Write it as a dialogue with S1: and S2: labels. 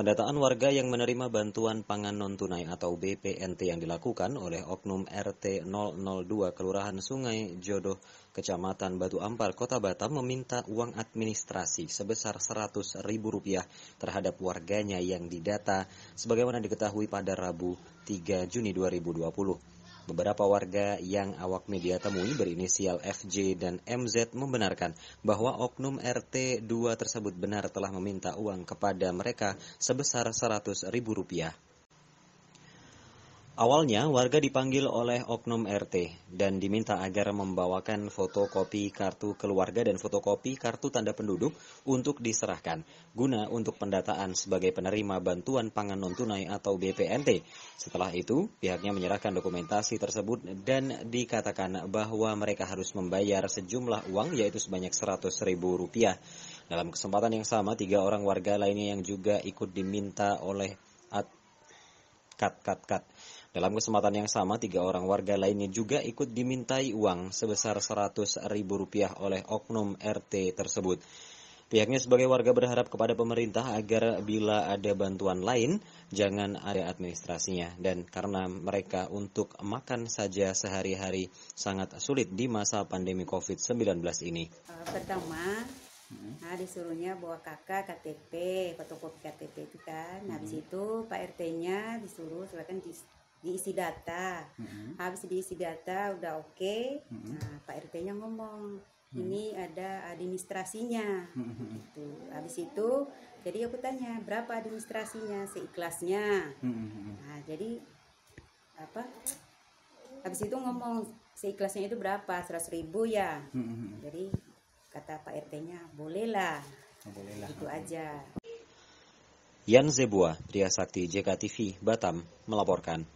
S1: Pendataan warga yang menerima bantuan pangan non-tunai atau BPNT yang dilakukan oleh Oknum RT 002 Kelurahan Sungai Jodoh, Kecamatan Batu Ampar, Kota Batam meminta uang administrasi sebesar Rp100.000 terhadap warganya yang didata sebagaimana diketahui pada Rabu 3 Juni 2020. Beberapa warga yang awak media temui berinisial FJ dan MZ membenarkan bahwa oknum RT 2 tersebut benar telah meminta uang kepada mereka sebesar 100 ribu rupiah. Awalnya warga dipanggil oleh Oknum RT dan diminta agar membawakan fotokopi kartu keluarga dan fotokopi kartu tanda penduduk untuk diserahkan guna untuk pendataan sebagai penerima bantuan pangan non tunai atau BPNT. Setelah itu, pihaknya menyerahkan dokumentasi tersebut dan dikatakan bahwa mereka harus membayar sejumlah uang yaitu sebanyak 100 ribu rupiah. Dalam kesempatan yang sama, tiga orang warga lainnya yang juga ikut diminta oleh kat kat kat dalam kesempatan yang sama, tiga orang warga lainnya juga ikut dimintai uang sebesar Rp100.000 rupiah oleh oknum RT tersebut. Pihaknya sebagai warga berharap kepada pemerintah agar bila ada bantuan lain, jangan ada administrasinya. Dan karena mereka untuk makan saja sehari-hari sangat sulit di masa pandemi COVID-19 ini.
S2: Eh, pertama, hmm. Nah, disuruhnya bawa kakak KTP, fotokopi KTP itu kan. Nah, hmm. habis itu Pak RT-nya disuruh silakan di diisi data mm-hmm. habis diisi data udah oke okay. mm-hmm. nah pak rt nya ngomong mm-hmm. ini ada administrasinya mm-hmm. gitu habis itu jadi aku tanya berapa administrasinya seikhlasnya mm-hmm. nah jadi apa habis itu ngomong seikhlasnya itu berapa seratus ribu ya mm-hmm. jadi kata pak rt nya bolehlah oh, bolehlah itu aja
S1: Yan Zebua, Ria Sakti JKTV, Batam, melaporkan.